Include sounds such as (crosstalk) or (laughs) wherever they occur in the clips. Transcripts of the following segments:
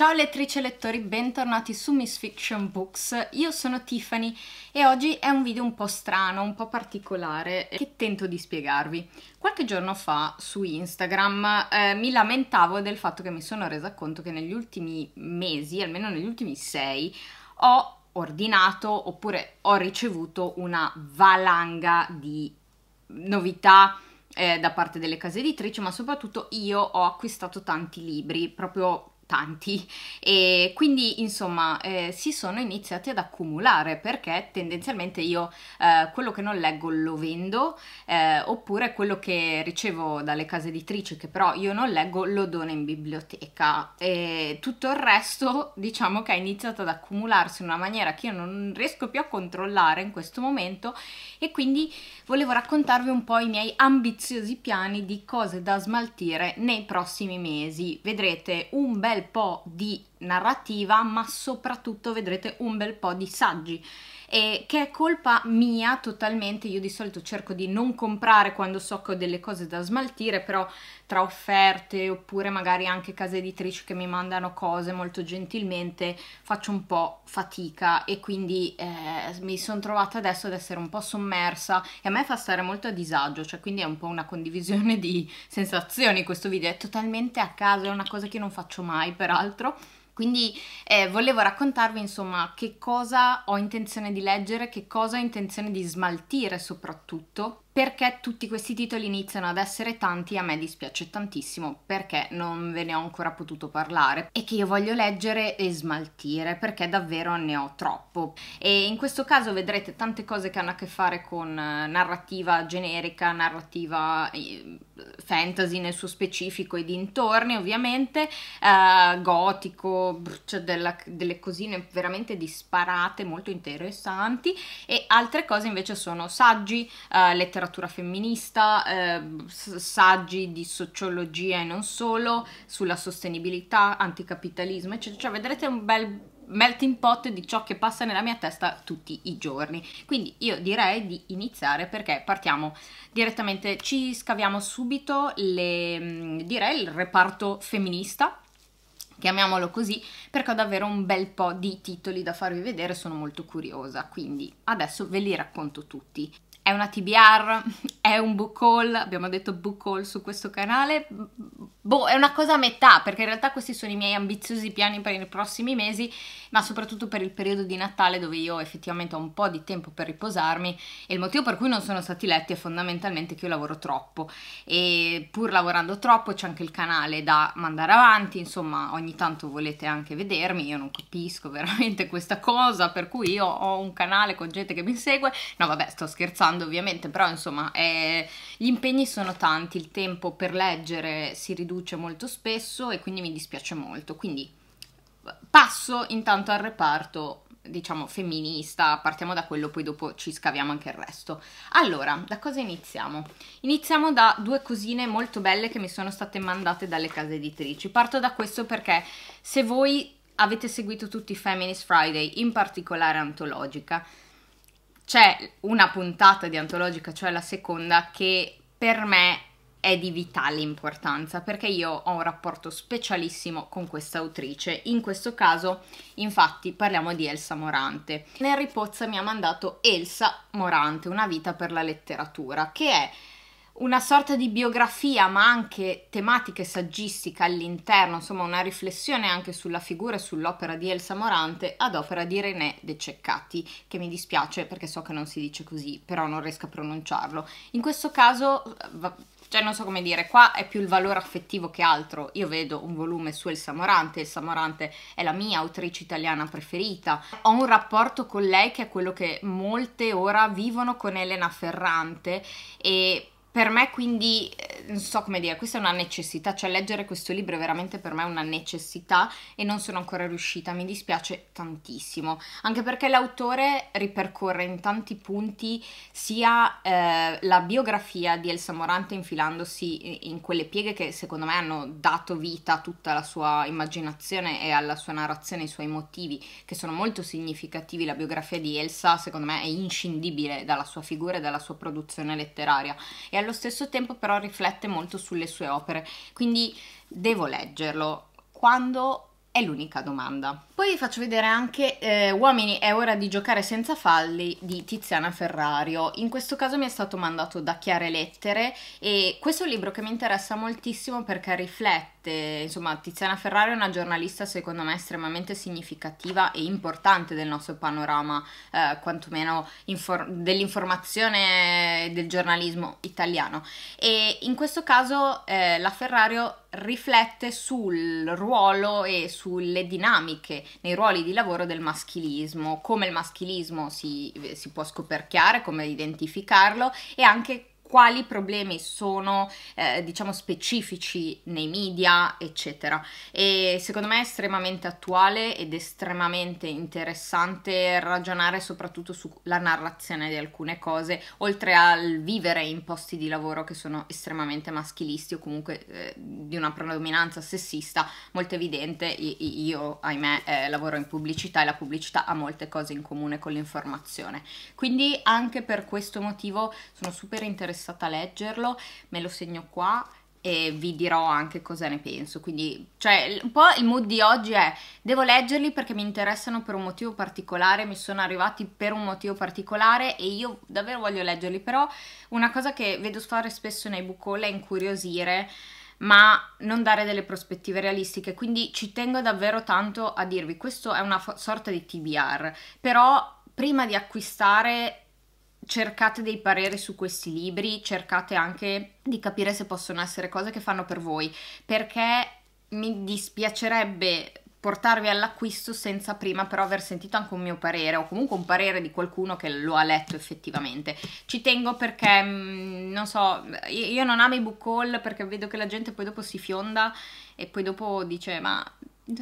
Ciao lettrici e lettori, bentornati su Miss Fiction Books, io sono Tiffany e oggi è un video un po' strano, un po' particolare eh, che tento di spiegarvi. Qualche giorno fa su Instagram eh, mi lamentavo del fatto che mi sono resa conto che negli ultimi mesi, almeno negli ultimi sei, ho ordinato oppure ho ricevuto una valanga di novità, eh, da parte delle case editrici, ma soprattutto io ho acquistato tanti libri proprio tanti e quindi insomma eh, si sono iniziati ad accumulare perché tendenzialmente io eh, quello che non leggo lo vendo eh, oppure quello che ricevo dalle case editrici che però io non leggo lo dono in biblioteca e tutto il resto diciamo che ha iniziato ad accumularsi in una maniera che io non riesco più a controllare in questo momento e quindi volevo raccontarvi un po' i miei ambiziosi piani di cose da smaltire nei prossimi mesi. Vedrete un bel po' di narrativa, ma soprattutto vedrete un bel po' di saggi e che è colpa mia totalmente. Io di solito cerco di non comprare quando so che ho delle cose da smaltire, però tra offerte oppure magari anche case editrici che mi mandano cose molto gentilmente faccio un po' fatica e quindi eh, mi sono trovata adesso ad essere un po' sommersa e a me fa stare molto a disagio, cioè quindi è un po' una condivisione (laughs) di sensazioni questo video, è totalmente a caso, è una cosa che non faccio mai peraltro quindi eh, volevo raccontarvi insomma che cosa ho intenzione di leggere, che cosa ho intenzione di smaltire soprattutto perché tutti questi titoli iniziano ad essere tanti a me dispiace tantissimo perché non ve ne ho ancora potuto parlare e che io voglio leggere e smaltire perché davvero ne ho troppo. E in questo caso vedrete tante cose che hanno a che fare con eh, narrativa generica, narrativa eh, fantasy nel suo specifico e dintorni ovviamente, eh, gotico, cioè della, delle cosine veramente disparate, molto interessanti e altre cose invece sono saggi, eh, letteratura letteratura femminista, eh, saggi di sociologia e non solo, sulla sostenibilità, anticapitalismo, eccetera. Cioè, vedrete un bel melting pot di ciò che passa nella mia testa tutti i giorni. Quindi io direi di iniziare perché partiamo direttamente, ci scaviamo subito le, mm, direi il reparto femminista chiamiamolo così, perché ho davvero un bel po' di titoli da farvi vedere, sono molto curiosa, quindi adesso ve li racconto tutti è una TBR, (laughs) è un book haul, abbiamo detto book haul su questo canale, boh, è una cosa a metà, perché in realtà questi sono i miei ambiziosi piani per i prossimi mesi, ma soprattutto per il periodo di Natale dove io effettivamente ho un po' di tempo per riposarmi e il motivo per cui non sono stati letti è fondamentalmente che io lavoro troppo e pur lavorando troppo c'è anche il canale da mandare avanti, insomma ogni tanto volete anche vedermi, io non capisco (laughs) veramente questa cosa, per cui io ho un canale con gente che mi segue, no vabbè sto scherzando, scherzando ovviamente, però insomma eh, gli impegni sono tanti, il tempo per leggere si riduce molto spesso e quindi mi dispiace molto. Quindi passo intanto al reparto diciamo femminista, partiamo da quello, poi dopo ci scaviamo anche il resto. Allora, da cosa iniziamo? Iniziamo da due cosine molto belle che mi sono state mandate dalle case editrici. Parto da questo perché se voi avete seguito tutti i Feminist Friday, in particolare Antologica, c'è una puntata di Antologica, cioè la seconda, che per me è di vitale importanza perché io ho un rapporto specialissimo con questa autrice. In questo caso, infatti, parliamo di Elsa Morante. Henry Pozza mi ha mandato Elsa Morante, una vita per la letteratura, che è una sorta di biografia, ma anche tematica e saggistica all'interno, insomma una riflessione anche sulla figura e sull'opera di Elsa Morante ad opera di René De Ceccati, che mi dispiace perché so che non si dice così, però non riesco a pronunciarlo. In questo caso, cioè non so come dire, qua è più il valore affettivo che altro. Io vedo un volume su Elsa Morante, Elsa Morante è la mia autrice italiana preferita. Ho un rapporto con lei che è quello che molte ora vivono con Elena Ferrante e per me quindi, eh, non so come dire, questa è una necessità, cioè leggere questo libro è veramente per me una necessità e non sono ancora riuscita, mi dispiace tantissimo, anche perché l'autore ripercorre in tanti punti sia eh, la biografia di Elsa Morante infilandosi in quelle pieghe che secondo me hanno dato vita a tutta la sua immaginazione e alla sua narrazione, i suoi motivi che sono molto significativi, la biografia di Elsa secondo me è inscindibile dalla sua figura e dalla sua produzione letteraria. E allo stesso tempo però riflette molto sulle sue opere, quindi devo leggerlo. Quando è l'unica domanda. Poi vi faccio vedere anche eh, Uomini è ora di giocare senza falli di Tiziana Ferrario. In questo caso mi è stato mandato da Chiare Lettere e questo è un libro che mi interessa moltissimo perché riflette insomma Tiziana Ferrari è una giornalista secondo me estremamente significativa e importante del nostro panorama, eh, quantomeno infor- dell'informazione e del giornalismo italiano. E in questo caso eh, la Ferrario riflette sul ruolo e sulle dinamiche nei ruoli di lavoro del maschilismo, come il maschilismo si, si può scoperchiare, come identificarlo e anche quali problemi sono eh, diciamo specifici nei media eccetera e secondo me è estremamente attuale ed estremamente interessante ragionare soprattutto sulla narrazione di alcune cose oltre al vivere in posti di lavoro che sono estremamente maschilisti o comunque eh, di una predominanza sessista molto evidente io ahimè eh, lavoro in pubblicità e la pubblicità ha molte cose in comune con l'informazione quindi anche per questo motivo sono super interessante interessata a leggerlo, me lo segno qua e vi dirò anche cosa ne penso. Quindi, cioè, un po' il mood di oggi è devo leggerli perché mi interessano per un motivo particolare, mi sono arrivati per un motivo particolare e io davvero voglio leggerli, però una cosa che vedo fare spesso nei book haul è incuriosire ma non dare delle prospettive realistiche, quindi ci tengo davvero tanto a dirvi, questo è una sorta di TBR, però prima di acquistare cercate dei pareri su questi libri, cercate anche di capire se possono essere cose che fanno per voi, perché mi dispiacerebbe portarvi all'acquisto senza prima però aver sentito anche un mio parere o comunque un parere di qualcuno che lo ha letto effettivamente. Ci tengo perché mm, non so, io non amo i book haul perché vedo che la gente poi dopo si fionda e poi dopo dice "Ma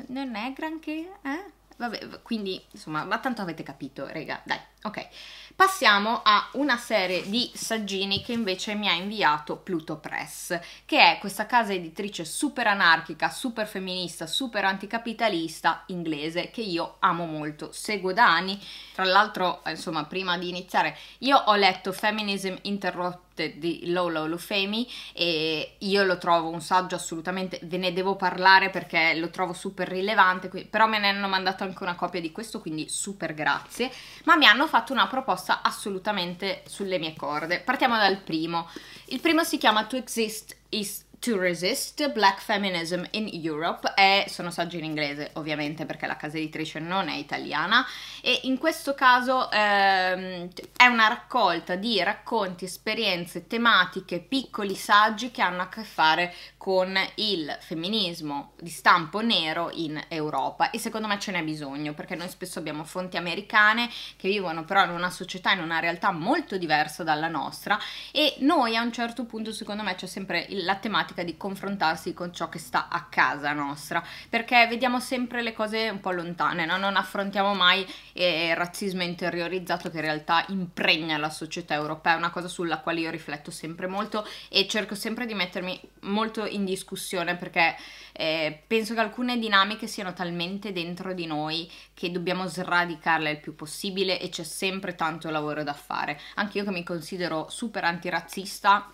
non è granché, eh?" Vabbè, quindi insomma, ma tanto avete capito, raga, dai. Ok, passiamo a una serie di saggini che invece mi ha inviato Pluto Press, che è questa casa editrice super anarchica, super femminista, super anticapitalista inglese che io amo molto, seguo da anni. Tra l'altro, insomma, prima di iniziare, io ho letto Feminism Interrupted di Lola Lufemi e io lo trovo un saggio assolutamente, ve ne devo parlare perché lo trovo super rilevante, però me ne hanno mandato anche una copia di questo, quindi super grazie, ma mi hanno fatto una proposta assolutamente sulle mie corde. Partiamo dal primo. Il primo si chiama To Exist is To Resist Black Feminism in Europe e sono saggi in inglese ovviamente perché la casa editrice non è italiana e in questo caso ehm, è una raccolta di racconti, esperienze, tematiche, piccoli saggi che hanno a che fare con il femminismo di stampo nero in Europa e secondo me ce n'è bisogno perché noi spesso abbiamo fonti americane che vivono però in una società, in una realtà molto diversa dalla nostra e noi a un certo punto secondo me c'è sempre la tematica problematica di confrontarsi con ciò che sta a casa nostra, perché vediamo sempre le cose un po' lontane, no? non affrontiamo mai eh, il razzismo interiorizzato che in realtà impregna la società europea, è una cosa sulla quale io rifletto sempre molto e cerco sempre di mettermi molto in discussione perché eh, penso che alcune dinamiche siano talmente dentro di noi che dobbiamo sradicarle il più possibile e c'è sempre tanto lavoro da fare. Anche io che mi considero super antirazzista,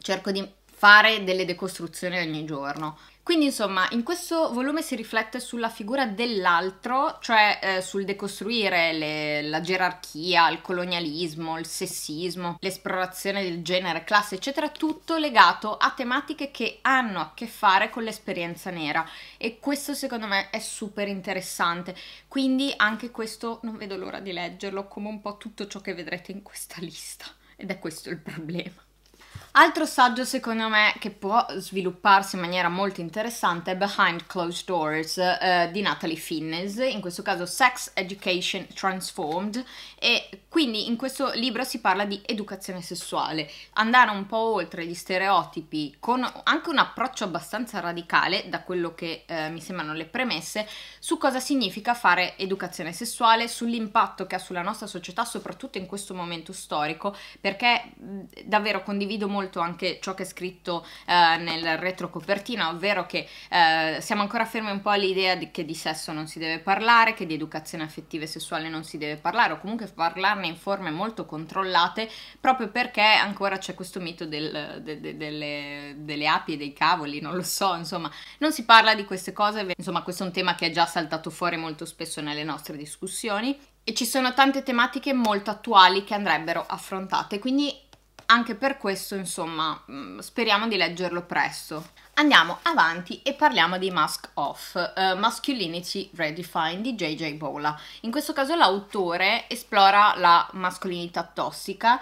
cerco di fare delle decostruzioni ogni giorno. Quindi insomma, in questo volume si riflette sulla figura dell'altro, cioè eh, sul decostruire le, la gerarchia, il colonialismo, il sessismo, l'esplorazione del genere, classe, eccetera, tutto legato a tematiche che hanno a che fare con l'esperienza nera e questo secondo me è super interessante. Quindi anche questo non vedo l'ora di leggerlo, come un po' tutto ciò che vedrete in questa lista ed è questo il problema. Altro saggio secondo me che può svilupparsi in maniera molto interessante è Behind Closed Doors eh, di Natalie Finnes, in questo caso Sex Education Transformed e quindi in questo libro si parla di educazione sessuale, andare un po' oltre gli stereotipi con anche un approccio abbastanza radicale da quello che eh, mi sembrano le premesse su cosa significa fare educazione sessuale, sull'impatto che ha sulla nostra società soprattutto in questo momento storico perché davvero condivido molto molto anche ciò che è scritto eh, nel retrocopertina, ovvero che eh, siamo ancora fermi un po' all'idea che di sesso non si deve parlare, che di educazione affettiva e sessuale non si deve parlare, o comunque parlarne in forme molto controllate, proprio perché ancora c'è questo mito del, de, de, delle, delle api e dei cavoli, non lo so, insomma, non si parla di queste cose, insomma questo è un tema che è già saltato fuori molto spesso nelle nostre discussioni e ci sono tante tematiche molto attuali che andrebbero affrontate, quindi anche per questo, insomma, mm, speriamo di leggerlo presto. Andiamo avanti e parliamo di Mask Off, uh, eh, Masculinity Redefined di J.J. Bola. In questo caso l'autore esplora la mascolinità tossica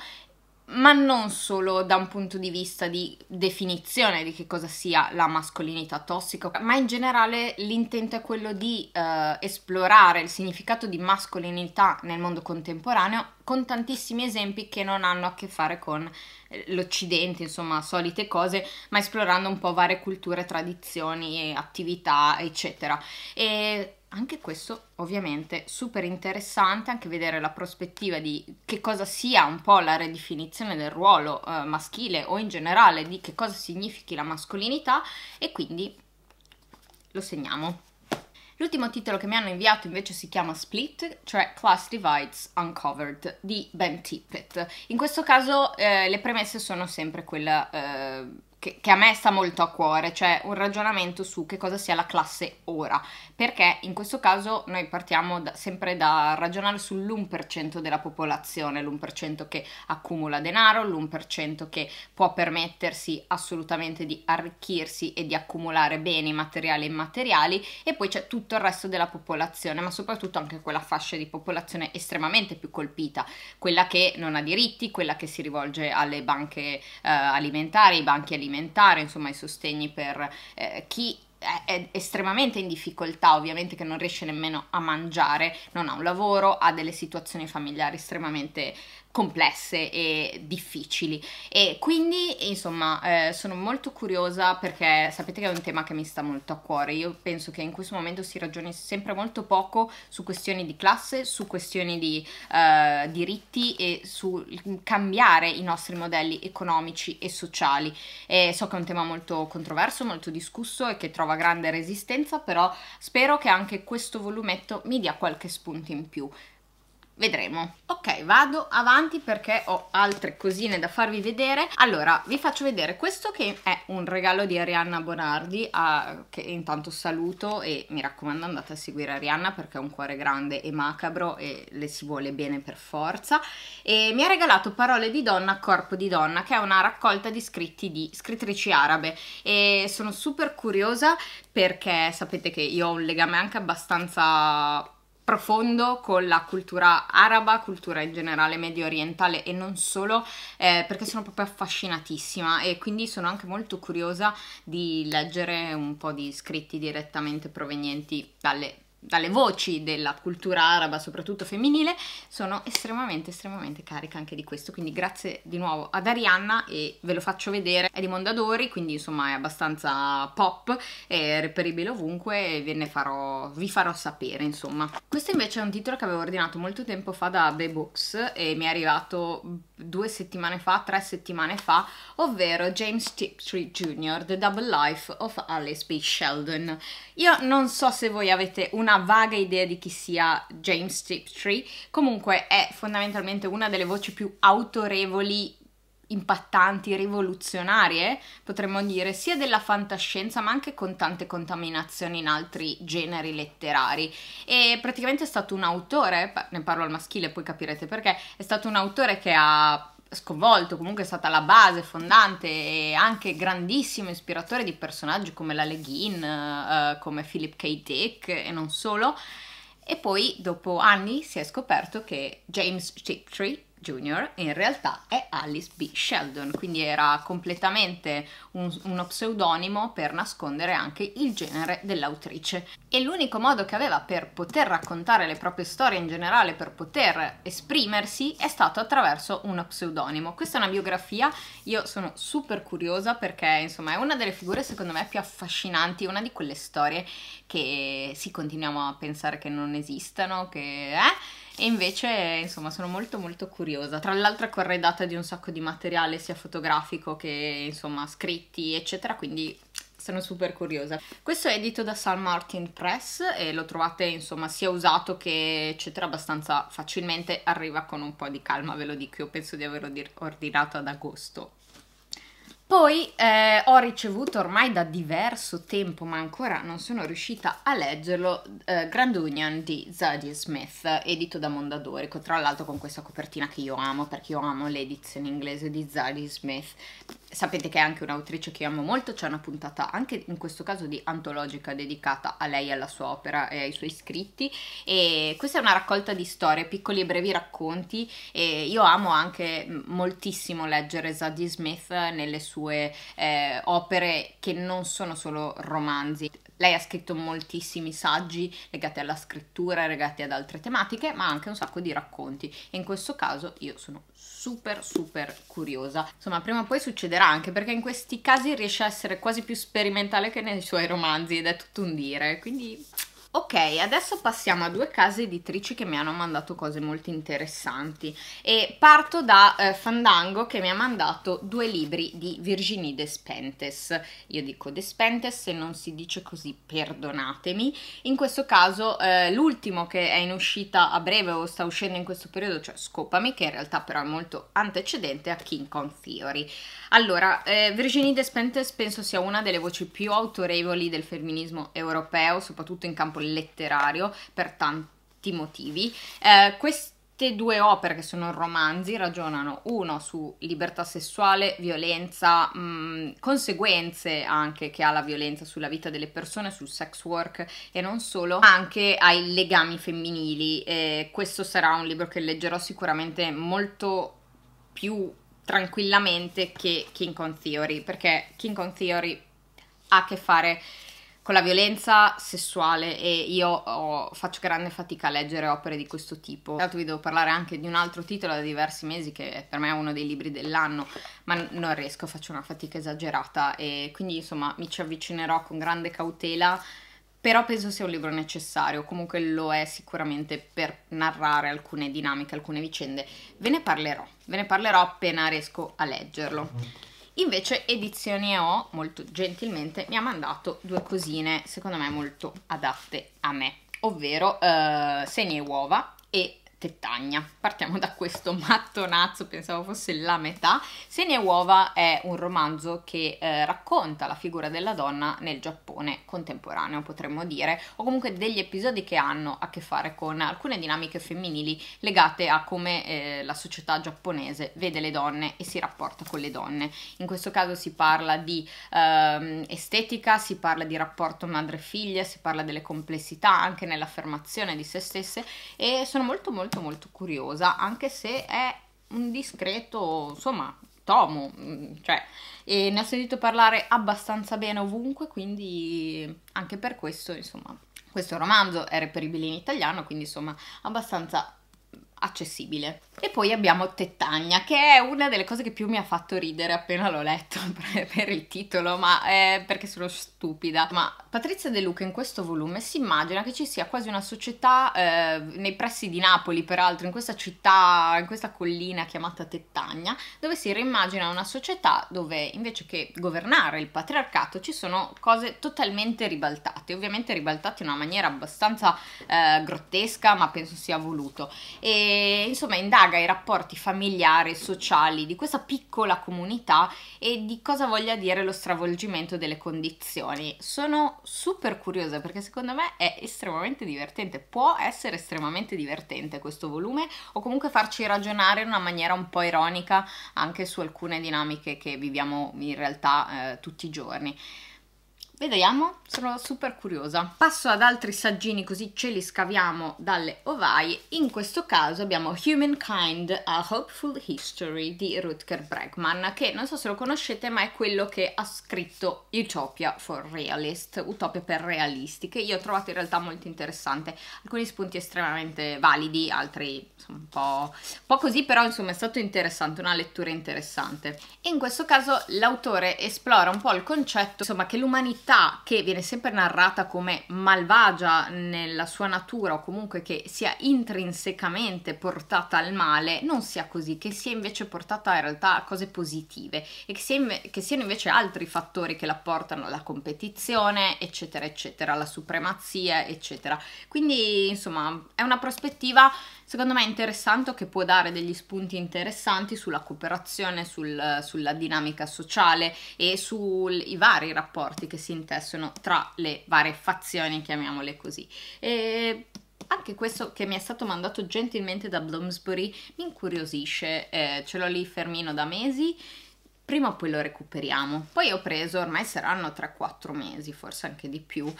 ma non solo da un punto di vista di definizione di che cosa sia la mascolinità tossica, ma in generale l'intento è quello di eh, esplorare il significato di mascolinità nel mondo contemporaneo con tantissimi esempi che non hanno a che fare con eh, l'Occidente, insomma, solite cose, ma esplorando un po' varie culture, tradizioni, attività, eccetera. E anche questo ovviamente super interessante, anche vedere la prospettiva di che cosa sia un po' la redefinizione del ruolo eh, maschile o in generale di che cosa significhi la mascolinità e quindi lo segniamo. L'ultimo titolo che mi hanno inviato invece si chiama Split, cioè Class Divides Uncovered di Ben Tippett. In questo caso eh, le premesse sono sempre quella... Eh, che, che, a me sta molto a cuore, cioè un ragionamento su che cosa sia la classe ora, perché in questo caso noi partiamo da, sempre da ragionare sull'1% della popolazione, l'1% che accumula denaro, l'1% che può permettersi assolutamente di arricchirsi e di accumulare beni materiali e immateriali e poi c'è tutto il resto della popolazione, ma soprattutto anche quella fascia di popolazione estremamente più colpita, quella che non ha diritti, quella che si rivolge alle banche eh, alimentari, ai banchi alimentari, alimentare, insomma i sostegni per eh, chi è estremamente in difficoltà, ovviamente che non riesce nemmeno a mangiare, non ha un lavoro, ha delle situazioni familiari estremamente complesse e difficili e quindi insomma eh, sono molto curiosa perché sapete che è un tema che mi sta molto a cuore io penso che in questo momento si ragioni sempre molto poco su questioni di classe su questioni di eh, diritti e su cambiare i nostri modelli economici e sociali e so che è un tema molto controverso molto discusso e che trova grande resistenza però spero che anche questo volumetto mi dia qualche spunto in più vedremo. Ok, vado avanti perché ho altre cosine da farvi vedere. Allora, vi faccio vedere questo che è un regalo di Arianna Bonardi, a, che intanto saluto e mi raccomando andate a seguire Arianna perché ha un cuore grande e macabro e le si vuole bene per forza. E mi ha regalato Parole di donna, Corpo di donna, che è una raccolta di scritti di scrittrici arabe e sono super curiosa perché sapete che io ho un legame anche abbastanza profondo con la cultura araba, cultura in generale medio orientale e non solo, eh, perché sono proprio affascinatissima e quindi sono anche molto curiosa di leggere un po' di scritti direttamente provenienti dalle dalle voci della cultura araba, soprattutto femminile, sono estremamente, estremamente carica anche di questo. Quindi grazie di nuovo ad Arianna e ve lo faccio vedere. È di Mondadori, quindi insomma è abbastanza pop, è reperibile ovunque e ve ne farò, vi farò sapere, insomma. Questo invece è un titolo che avevo ordinato molto tempo fa da Abe Books e mi è arrivato due settimane fa, tre settimane fa, ovvero James Tiptree Jr., The Double Life of Alice B. Sheldon. Io non so se voi avete una una vaga idea di chi sia James Tiptree, comunque è fondamentalmente una delle voci più autorevoli impattanti, rivoluzionarie, potremmo dire, sia della fantascienza, ma anche con tante contaminazioni in altri generi letterari. E praticamente è stato un autore, ne parlo al maschile, poi capirete perché, è stato un autore che ha sconvolto, comunque è stata la base fondante e anche grandissimo ispiratore di personaggi come la Leghin, eh, come Philip K. Dick e non solo. E poi dopo anni si è scoperto che James Chiptree Jr. in realtà è Alice B. Sheldon, quindi era completamente un, uno pseudonimo per nascondere anche il genere dell'autrice. E l'unico modo che aveva per poter raccontare le proprie storie in generale, per poter esprimersi, è stato attraverso uno pseudonimo. Questa è una biografia, io sono super curiosa perché insomma è una delle figure secondo me più affascinanti, una di quelle storie che sì continuiamo a pensare che non esistano, che eh? E invece, insomma, sono molto molto curiosa. Tra l'altro è corredata di un sacco di materiale, sia fotografico che, insomma, scritti, eccetera, quindi sono super curiosa. Questo è edito da San Martin Press e lo trovate insomma sia usato che eccetera abbastanza facilmente, arriva con un po' di calma ve lo dico, io penso di averlo ordinato ad agosto poi eh, ho ricevuto ormai da diverso tempo, ma ancora non sono riuscita a leggerlo, eh, Grand Union di Zadie Smith, edito da Mondadori, tra l'altro con questa copertina che io amo, perché io amo l'edizione inglese di Zadie Smith. Sapete che è anche un'autrice che io amo molto, c'è una puntata anche in questo caso di antologica dedicata a lei, alla sua opera e ai suoi scritti. E questa è una raccolta di storie, piccoli e brevi racconti e io amo anche moltissimo leggere Zadie Smith eh, nelle sue sue eh, opere che non sono solo romanzi. Lei ha scritto moltissimi saggi legati alla scrittura, legati ad altre tematiche, ma anche un sacco di racconti. E in questo caso io sono super super curiosa. Insomma, prima o poi succederà anche perché in questi casi riesce a essere quasi più sperimentale che nei suoi romanzi ed è tutto un dire. Quindi Ok, adesso passiamo a due case editrici che mi hanno mandato cose molto interessanti e parto da eh, Fandango che mi ha mandato due libri di Virginie Despentes. Io dico Despentes, se non si dice così perdonatemi. In questo caso eh, l'ultimo che è in uscita a breve o sta uscendo in questo periodo, cioè Scopami, che in realtà però è molto antecedente a King Kong Theory. Allora, eh, Virginie Despentes penso sia una delle voci più autorevoli del femminismo europeo, soprattutto in campo letterario per tanti motivi. Eh, queste due opere che sono romanzi ragionano uno su libertà sessuale, violenza, mh, mm, conseguenze anche che ha la violenza sulla vita delle persone, sul sex work e non solo, anche ai legami femminili. Eh, questo sarà un libro che leggerò sicuramente molto più tranquillamente che King on Theory, perché King on Theory ha a che fare con la violenza sessuale e io ho, faccio grande fatica a leggere opere di questo tipo. Tra l'altro vi devo parlare anche di un altro titolo da diversi mesi che per me è uno dei libri dell'anno, ma non riesco, faccio una fatica esagerata e quindi insomma mi ci avvicinerò con grande cautela, però penso sia un libro necessario, comunque lo è sicuramente per narrare alcune dinamiche, alcune vicende. Ve ne parlerò, ve ne parlerò appena riesco a leggerlo. Mm-hmm. Invece Edizioni EO molto gentilmente mi ha mandato due cosine secondo me molto adatte a me, ovvero eh, segne uova e tettagna. Partiamo da questo (laughs) mattonazzo, pensavo fosse la metà. Sene uova è un romanzo che eh, racconta la figura della donna nel Giappone contemporaneo, potremmo dire, o comunque degli episodi che hanno a che fare con alcune dinamiche femminili legate a come eh, la società giapponese vede le donne e si rapporta con le donne. In questo caso si parla di ehm, estetica, si parla di rapporto madre-figlia, si parla delle complessità anche nell'affermazione di se stesse e sono molto molto molto molto curiosa, anche se è un discreto, insomma, tomo, mm, cioè, e ne ho sentito parlare abbastanza bene ovunque, quindi anche per questo, insomma, questo romanzo è reperibile in italiano, quindi insomma, abbastanza accessibile. E poi abbiamo Tettagna, che è una delle cose che più mi ha fatto ridere appena l'ho letto (laughs) per, il titolo, ma è eh, perché sono stupida. Ma Patrizia De Luca in questo volume si immagina che ci sia quasi una società eh, nei pressi di Napoli, peraltro, in questa città, in questa collina chiamata Tettagna, dove si reimmagina una società dove invece che governare il patriarcato ci sono cose totalmente ribaltate, ovviamente ribaltate in una maniera abbastanza eh, grottesca, ma penso sia voluto. E insomma, indaga indaga i rapporti familiari e sociali di questa piccola comunità e di cosa voglia dire lo stravolgimento delle condizioni. Sono super curiosa perché secondo me è estremamente divertente, può essere estremamente divertente questo volume o comunque farci ragionare in una maniera un po' ironica anche su alcune dinamiche che viviamo in realtà eh, tutti i giorni. Vediamo, sono super curiosa. Passo ad altri saggini così ce li scaviamo dalle ovaie. In questo caso abbiamo Humankind, A Hopeful History di Rutger Bregman, che non so se lo conoscete ma è quello che ha scritto Utopia for Realist, Utopia per realisti, che io ho trovato in realtà molto interessante. Alcuni spunti estremamente validi, altri insomma, un, po', un po' così, però insomma è stato interessante, una lettura interessante. in questo caso l'autore esplora un po' il concetto insomma, che l'umanità entità che viene sempre narrata come malvagia nella sua natura o comunque che sia intrinsecamente portata al male, non sia così, che sia invece portata in realtà a cose positive e che, sia inve- che siano invece altri fattori che la portano alla competizione, eccetera, eccetera, alla supremazia, eccetera. Quindi insomma è una prospettiva secondo me è interessante o che può dare degli spunti interessanti sulla cooperazione, sul, sulla dinamica sociale e sui vari rapporti che si intessono tra le varie fazioni, chiamiamole così. E anche questo che mi è stato mandato gentilmente da Bloomsbury mi incuriosisce, eh, ce l'ho lì fermino da mesi prima o poi lo recuperiamo. Poi ho preso, ormai saranno 3-4 mesi, forse anche di più, uh,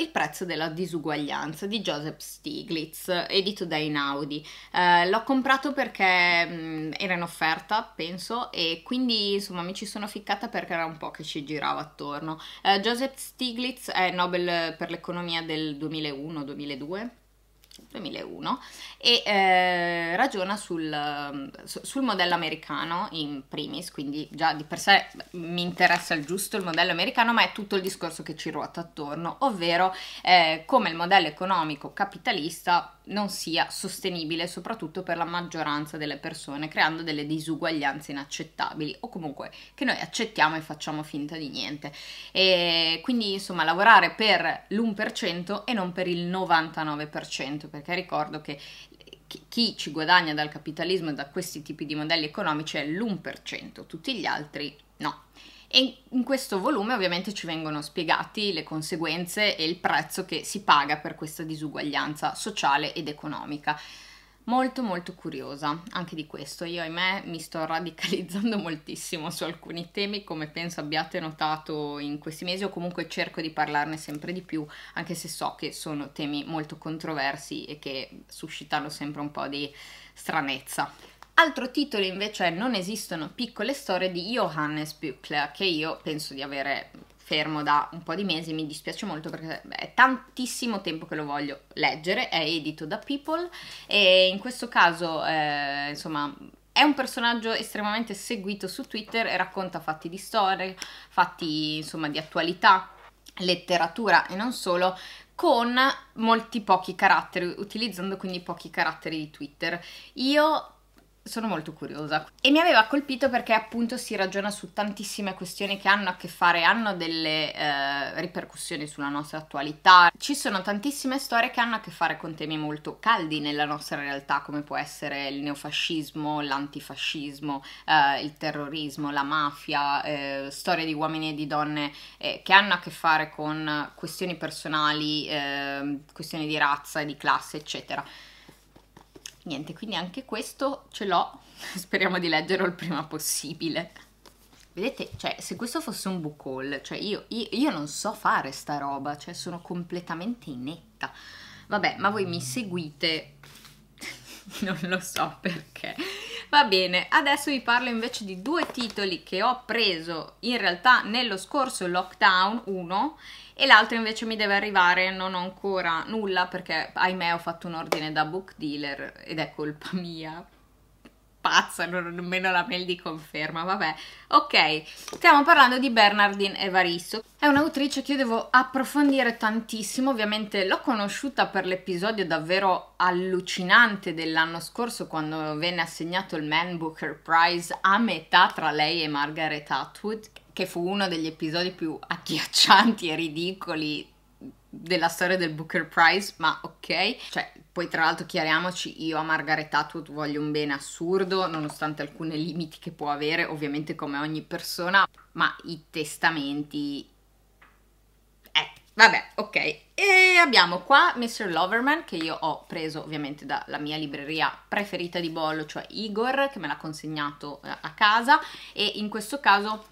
Il prezzo della disuguaglianza di Joseph Stiglitz, edito da Inaudi. Uh, eh, l'ho comprato perché mh, mm, era in offerta, penso, e quindi insomma mi ci sono ficcata perché era un po' che ci girava attorno. Uh, Joseph Stiglitz è Nobel per l'economia del 2001-2002 2001 e eh, ragiona sul, mm, sul, modello americano in primis, quindi già di per sé mi interessa il giusto il modello americano, ma è tutto il discorso che ci ruota attorno, ovvero eh, come il modello economico capitalista non sia sostenibile soprattutto per la maggioranza delle persone, creando delle disuguaglianze inaccettabili o comunque che noi accettiamo e facciamo finta di niente. E quindi insomma lavorare per l'1% e non per il 99%, perché ricordo che chi ci guadagna dal capitalismo e da questi tipi di modelli economici è l'1%, tutti gli altri no e in questo volume ovviamente ci vengono spiegati le conseguenze e il prezzo che si paga per questa disuguaglianza sociale ed economica. Molto molto curiosa anche di questo, io ahimè mi sto radicalizzando (laughs) moltissimo su alcuni temi come penso abbiate notato in questi mesi o comunque cerco di parlarne sempre di più anche se so che sono temi molto controversi e che suscitano sempre un po' di stranezza. Altro titolo invece è Non esistono piccole storie di Johannes Buchler, che io penso di avere fermo da un po' di mesi, mi dispiace molto perché è tantissimo tempo che lo voglio leggere, è edito da People e in questo caso eh, insomma è un personaggio estremamente seguito su Twitter e racconta fatti di storie, fatti insomma di attualità, letteratura e non solo con molti pochi caratteri, utilizzando quindi pochi caratteri di Twitter. Io sono molto curiosa e mi aveva colpito perché appunto si ragiona su tantissime questioni che hanno a che fare, hanno delle eh, ripercussioni sulla nostra attualità. Ci sono tantissime storie che hanno a che fare con temi molto caldi nella nostra realtà, come può essere il neofascismo, l'antifascismo, eh, il terrorismo, la mafia, eh, storie di uomini e di donne eh, che hanno a che fare con questioni personali, ehm, questioni di razza, di classe, eccetera niente quindi anche questo ce l'ho (laughs) speriamo di leggerlo il prima possibile vedete cioè se questo fosse un book haul cioè io, io, io non so fare sta roba cioè sono completamente inetta vabbè ma voi mi seguite (laughs) non lo so perché Va bene, adesso vi parlo invece di due titoli che ho preso in realtà nello scorso lockdown, uno e l'altro invece mi deve arrivare, non ho ancora nulla perché ahimè ho fatto un ordine da book dealer ed è ecco, colpa mia pazza, non, nemmeno la mail di conferma, vabbè. Ok, stiamo parlando di Bernardine Evaristo. È un'autrice che io devo approfondire tantissimo, ovviamente l'ho conosciuta per l'episodio davvero allucinante dell'anno scorso quando venne assegnato il Man Booker Prize a metà tra lei e Margaret Atwood, che fu uno degli episodi più (laughs) agghiaccianti e ridicoli della storia del Booker Prize, ma ok, cioè poi tra l'altro chiariamoci, io a Margaret Atwood voglio un bene assurdo, nonostante alcuni limiti che può avere, ovviamente come ogni persona, ma i testamenti... Eh, vabbè, ok. E abbiamo qua Mr. Loverman, che io ho preso ovviamente dalla mia libreria preferita di Bollo, cioè Igor, che me l'ha consegnato eh, a casa, e in questo caso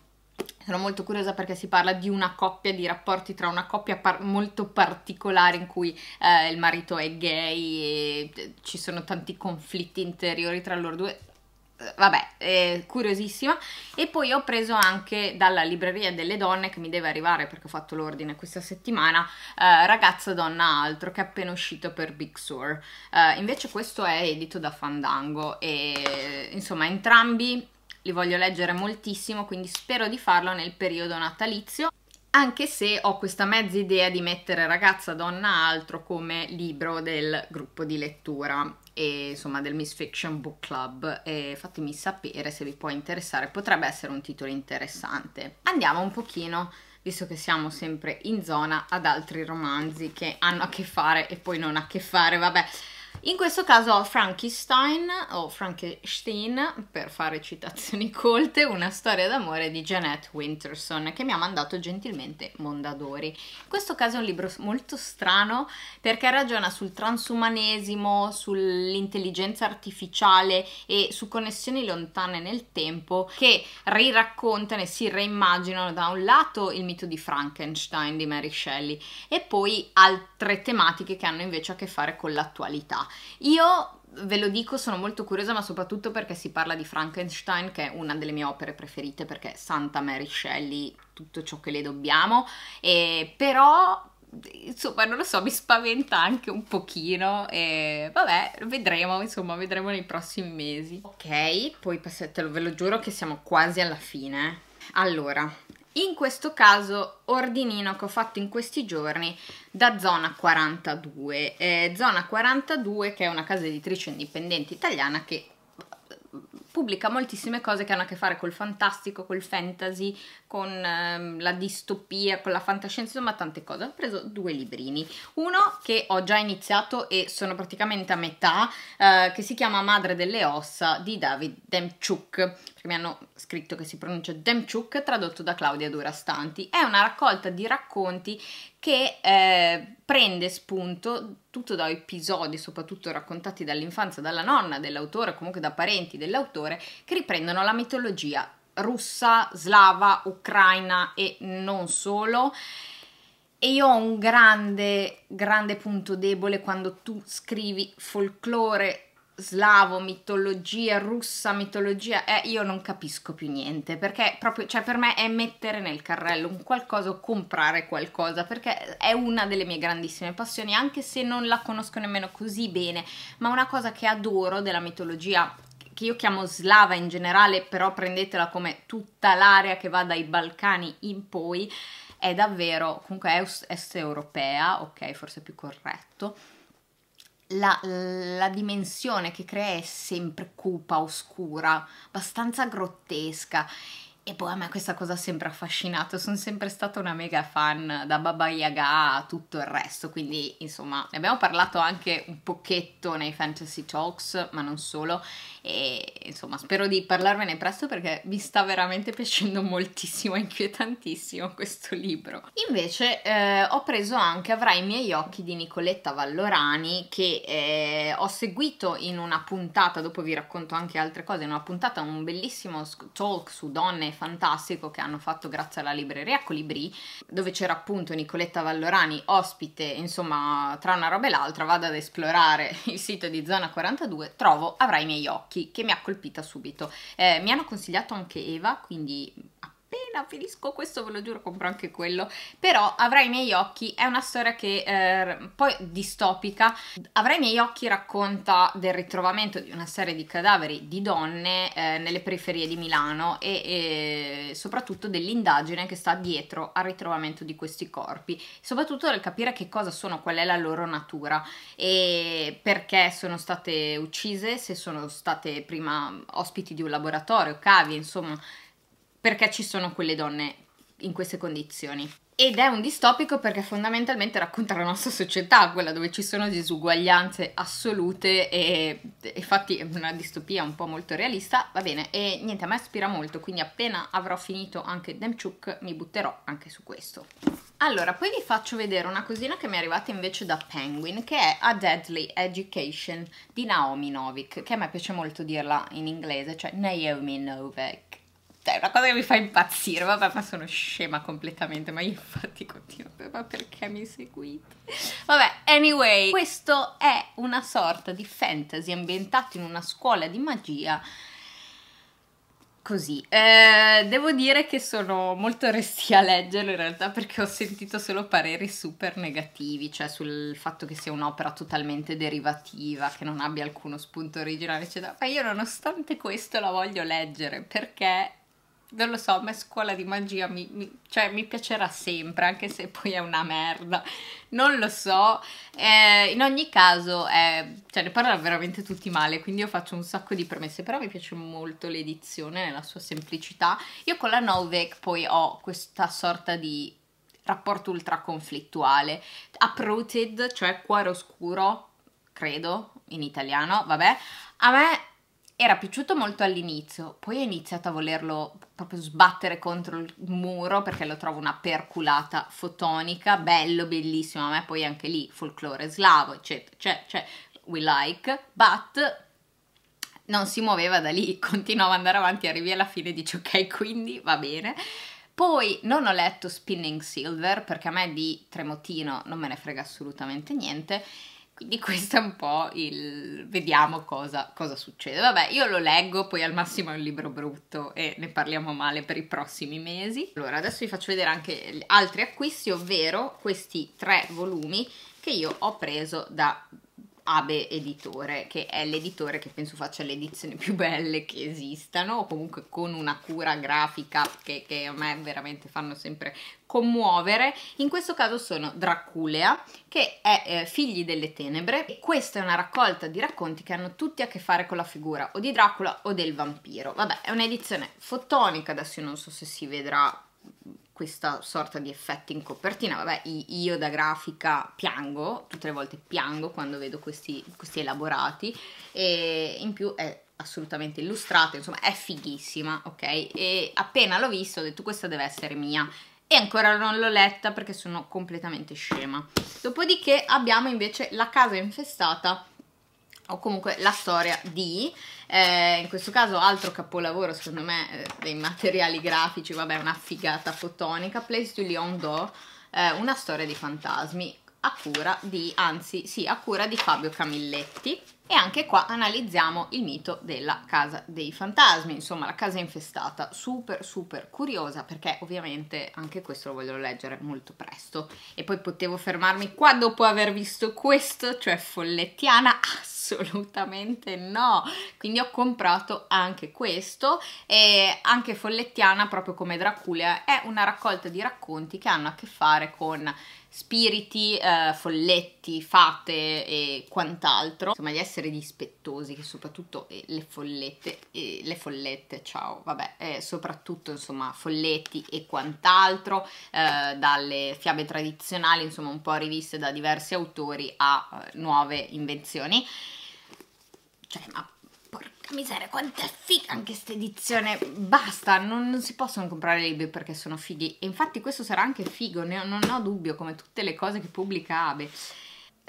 sono molto curiosa perché si parla di una coppia, di rapporti tra una coppia par- molto particolare in cui eh, il marito è gay e eh, ci sono tanti conflitti interiori tra loro due. Eh, vabbè, eh, curiosissima. E poi ho preso anche dalla libreria delle donne, che mi deve arrivare perché ho fatto l'ordine questa settimana, eh, Ragazza Donna Altro, che è appena uscito per Big Sur. Eh, invece questo è edito da Fandango e insomma entrambi li voglio leggere moltissimo, quindi spero di farlo nel periodo natalizio anche se ho questa mezza idea di mettere ragazza, donna, altro come libro del gruppo di lettura e insomma del Miss Fiction Book Club e fatemi sapere se vi può interessare, potrebbe essere un titolo interessante. Andiamo un pochino, visto che siamo sempre in zona, ad altri romanzi che hanno a che fare e poi non a che fare, vabbè in questo caso ho Frankenstein o Frankenstein, per fare citazioni (laughs) colte, una storia d'amore di Jeanette Winterson che mi ha mandato gentilmente Mondadori. In questo caso è un libro molto strano perché ragiona sul transumanesimo, sull'intelligenza artificiale e su connessioni lontane nel tempo che riraccontano e si reimmaginano da un lato il mito di Frankenstein di Mary Shelley e poi altre tematiche che hanno invece a che fare con l'attualità. Io ve lo dico, sono molto curiosa, ma soprattutto perché si parla di Frankenstein, che è una delle mie opere preferite, perché Santa Mary Shelley, tutto ciò che le dobbiamo, e però insomma non lo so mi spaventa anche un pochino e vabbè vedremo insomma vedremo nei prossimi mesi ok poi passate, ve lo giuro che siamo quasi alla fine allora in questo caso ordinino che ho fatto in questi giorni da Zona 42, eh, Zona 42 che è una casa editrice indipendente italiana che eh, pubblica moltissime cose che hanno a che fare col fantastico, col fantasy, con ehm, la distopia, con la fantascienza, insomma tante cose. Ho preso due librini, uno che ho già iniziato e sono praticamente a metà, eh, che si chiama Madre delle ossa di David Demchuk, perché mi hanno scritto che si pronuncia Demchuk, tradotto da Claudia Durastanti. È una raccolta di racconti che eh, prende spunto tutto da episodi, soprattutto raccontati dall'infanzia, dalla nonna dell'autore, comunque da parenti dell'autore, che riprendono la mitologia russa, slava, ucraina e non solo. E io ho un grande, grande punto debole quando tu scrivi folklore slavo, mitologia russa, mitologia, eh, io non capisco più niente, perché proprio, cioè per me è mettere nel carrello un qualcosa o comprare qualcosa, perché è una delle mie grandissime passioni, anche se non la conosco nemmeno così bene, ma una cosa che adoro della mitologia che io chiamo slava in generale, però prendetela come tutta l'area che va dai Balcani in poi, è davvero, comunque è est europea, ok, forse è più corretto, la, la, dimensione che crea è sempre cupa, oscura, abbastanza grottesca. E poi a me questa cosa ha sempre affascinato, sono sempre stata una mega fan da Baba Yaga a tutto il resto, quindi insomma ne abbiamo parlato anche un pochetto nei Fantasy Talks, ma non solo, e insomma spero di parlarvene presto perché mi sta veramente piacendo moltissimo, (laughs) inquietantissimo questo libro. Invece eh, ho preso anche Avrai i miei occhi di Nicoletta Vallorani che eh, ho seguito in una puntata, dopo vi racconto anche altre cose, in una puntata un bellissimo talk su donne fantastico che hanno fatto grazie alla libreria Colibri dove c'era appunto Nicoletta Vallorani ospite, insomma tra una roba e l'altra vado ad esplorare (laughs) il sito di Zona 42, trovo Avrai i miei occhi occhi che mi ha colpita subito. Eh, mi hanno consigliato anche Eva, quindi appena finisco questo, ve lo giuro, compro anche quello. Però avrai i miei occhi, è una storia che eh, poi distopica. avrai i miei occhi racconta del ritrovamento di una serie di cadaveri di donne eh, nelle periferie di Milano e, e soprattutto dell'indagine che sta dietro al ritrovamento di questi corpi. Soprattutto del capire che cosa sono, qual è la loro natura e perché sono state uccise, se sono state prima ospiti di un laboratorio, cavi, insomma perché ci sono quelle donne in queste condizioni. Ed è un distopico perché fondamentalmente racconta la nostra società, quella dove ci sono disuguaglianze assolute e, infatti è una distopia un po' molto realista, va bene, e niente, a me ispira molto, quindi appena avrò finito anche Demchuk mi butterò anche su questo. Allora, poi vi faccio vedere una cosina che mi è arrivata invece da Penguin, che è A Deadly Education di Naomi Novik, che a me piace molto dirla in inglese, cioè Naomi Novik cioè, è una cosa che mi fa impazzire, vabbè, ma sono scema completamente, ma io infatti continuo, ma perché mi seguite? Vabbè, anyway, questo è una sorta di fantasy ambientato in una scuola di magia così. Eh, devo dire che sono molto restia a leggerlo in realtà perché ho sentito solo pareri super negativi, cioè sul fatto che sia un'opera totalmente derivativa, che non abbia alcuno spunto originale, eccetera. Ma io nonostante questo la voglio leggere perché non lo so, a me scuola di magia mi, mi, cioè, mi, piacerà sempre, anche se poi è una merda, non lo so. Eh, in ogni caso, eh, cioè, ne parlano veramente tutti male, quindi io faccio un sacco di premesse, però mi piace molto l'edizione nella sua semplicità. Io con la Novak poi ho questa sorta di rapporto ultra conflittuale, uprooted, cioè cuore oscuro, credo, in italiano, vabbè. A me era piaciuto molto all'inizio, poi ho iniziato a volerlo proprio sbattere contro il muro perché lo trovo una perculata fotonica, bello, bellissimo, a me poi anche lì folklore slavo, eccetera, cioè, cioè we like, but non si muoveva da lì, (laughs) continuava ad andare avanti, arrivi alla fine e dici ok, quindi va bene. Poi non ho letto Spinning Silver perché a me di Tremotino non me ne frega assolutamente niente quindi questo è un po' il... vediamo cosa, cosa succede. Vabbè, io lo leggo, poi al massimo è un libro brutto e ne parliamo male per i prossimi mesi. Allora, adesso vi faccio vedere anche altri acquisti, ovvero questi tre volumi che io ho preso da Abe Editore, che è l'editore che penso faccia le edizioni più belle che esistano, o comunque con una cura grafica che, che a me veramente fanno sempre commuovere. In questo caso sono Draculea, che è eh, Figli delle Tenebre. E questa è una raccolta di racconti che hanno tutti a che fare con la figura o di Dracula o del vampiro. Vabbè, è un'edizione fotonica, adesso io non so se si vedrà questa sorta di effetti in copertina. Vabbè, io da grafica piango, tutte le volte piango quando vedo questi, questi elaborati e in più è assolutamente illustrato, insomma è fighissima, ok? E appena l'ho vista ho detto questa deve essere mia e ancora non l'ho letta perché sono completamente scema. Dopodiché abbiamo invece La casa infestata o comunque la storia di, eh, in questo caso altro capolavoro secondo me eh, dei materiali grafici, vabbè una figata fotonica, Place du Lion d'Or, eh, una storia di fantasmi a cura di, anzi sì, a cura di Fabio Camilletti e anche qua analizziamo il mito della casa dei fantasmi, insomma la casa infestata, super super curiosa perché ovviamente anche questo lo voglio leggere molto presto e poi potevo fermarmi qua dopo aver visto questo, cioè Follettiana, ass ah, assolutamente no quindi ho comprato anche questo e anche Follettiana proprio come Draculea è una raccolta di racconti che hanno a che fare con spiriti, eh, folletti, fate e quant'altro. Insomma, gli esseri dispettosi che soprattutto eh, le follette, eh, le follette, ciao, vabbè, eh, soprattutto insomma folletti e quant'altro, eh, dalle fiabe tradizionali, insomma un po' riviste da diversi autori a eh, nuove invenzioni. Cioè, ma porca miseria, quanto è figa anche questa edizione. Basta, non, non, si possono comprare libri perché sono fighi. E infatti questo sarà anche figo, ne, non ho dubbio, come tutte le cose che pubblica Abe.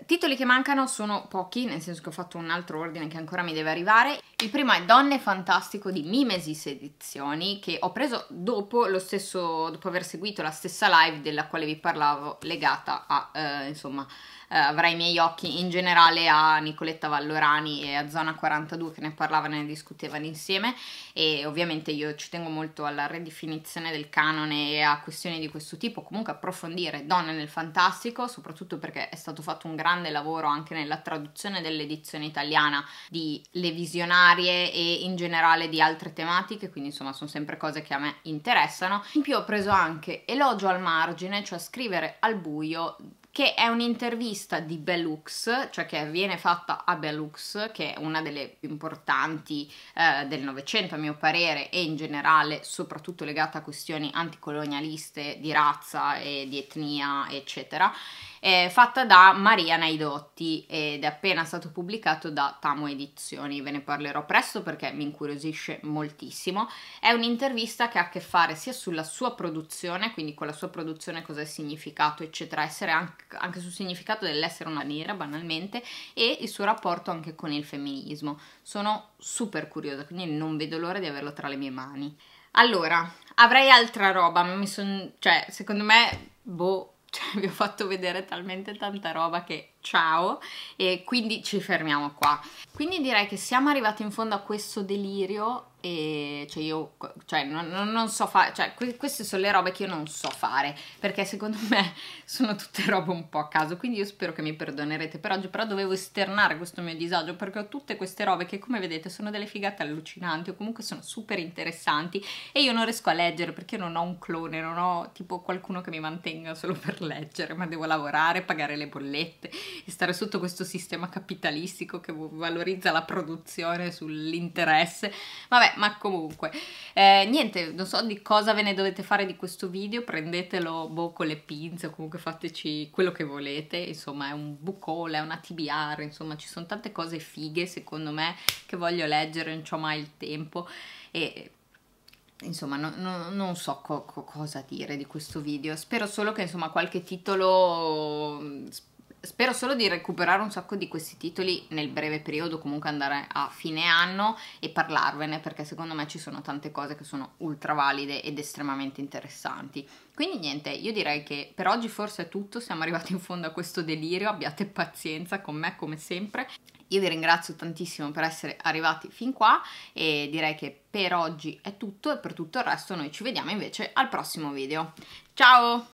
Titoli che mancano sono pochi, nel senso che ho fatto un altro ordine che ancora mi deve arrivare. Il primo è Donne Fantastico di Mimesis Edizioni, che ho preso dopo, stesso, dopo aver seguito la stessa live della quale vi parlavo, legata a, eh, insomma, eh, avrà i miei occhi in generale a Nicoletta Vallorani e a Zona 42 che ne parlavano e ne discutevano insieme e ovviamente io ci tengo molto alla ridefinizione del canone e a questioni di questo tipo, comunque approfondire Donne nel Fantastico, soprattutto perché è stato fatto un grande lavoro anche nella traduzione dell'edizione italiana di Le Visionari culinarie e in generale di altre tematiche, quindi insomma sono sempre cose che a me interessano. In più ho preso anche Elogio al margine, cioè scrivere al buio che è un'intervista di Belux, cioè che viene fatta a Belux, che è una delle più importanti eh, del Novecento a mio parere e in generale soprattutto legata a questioni anticolonialiste di razza e di etnia eccetera eh, fatta da Maria Naidotti ed è appena stato pubblicato da Tamo Edizioni. Ve ne parlerò presto perché mi incuriosisce moltissimo. È un'intervista che ha a che fare sia sulla sua produzione, quindi con la sua produzione, cosa è significato, eccetera, essere anche, anche sul significato dell'essere una nera, banalmente, e il suo rapporto anche con il femminismo. Sono super curiosa, quindi non vedo l'ora di averlo tra le mie mani. Allora, avrei altra roba, ma mi son, cioè, secondo me, boh, cioè, (laughs) vi ho fatto vedere talmente tanta roba che ciao e quindi ci fermiamo qua quindi direi che siamo arrivati in fondo a questo delirio e cioè io cioè non, non, so fare, cioè queste sono le robe che io non so fare perché secondo me (laughs) sono tutte robe un po' a caso, quindi io spero che mi perdonerete per oggi, però dovevo esternare questo mio disagio perché ho tutte queste robe che come vedete sono delle figate allucinanti o comunque sono super interessanti e io non riesco a leggere perché non ho un clone, non ho tipo qualcuno che mi mantenga solo per leggere, ma devo lavorare, pagare le bollette e stare sotto questo sistema capitalistico che valorizza la produzione sull'interesse. Vabbè, ma comunque. Eh, niente, non so di cosa ve ne dovete fare di questo video, prendetelo boh con le pinze comunque fateci quello che volete, insomma è un bucole, è una TBR, insomma ci sono tante cose fighe secondo me che voglio leggere, non ho mai il tempo e insomma no, no, non so co co cosa dire di questo video spero solo che insomma qualche titolo mm, Spero solo di recuperare un sacco di questi titoli nel breve periodo, comunque andare a fine anno e parlarvene, perché secondo me ci sono tante cose che sono ultra valide ed estremamente interessanti. Quindi niente, io direi che per oggi forse è tutto, siamo arrivati in fondo a questo delirio, abbiate pazienza con me come sempre. Io vi ringrazio tantissimo per essere arrivati fin qua e direi che per oggi è tutto e per tutto il resto noi ci vediamo invece al prossimo video. Ciao!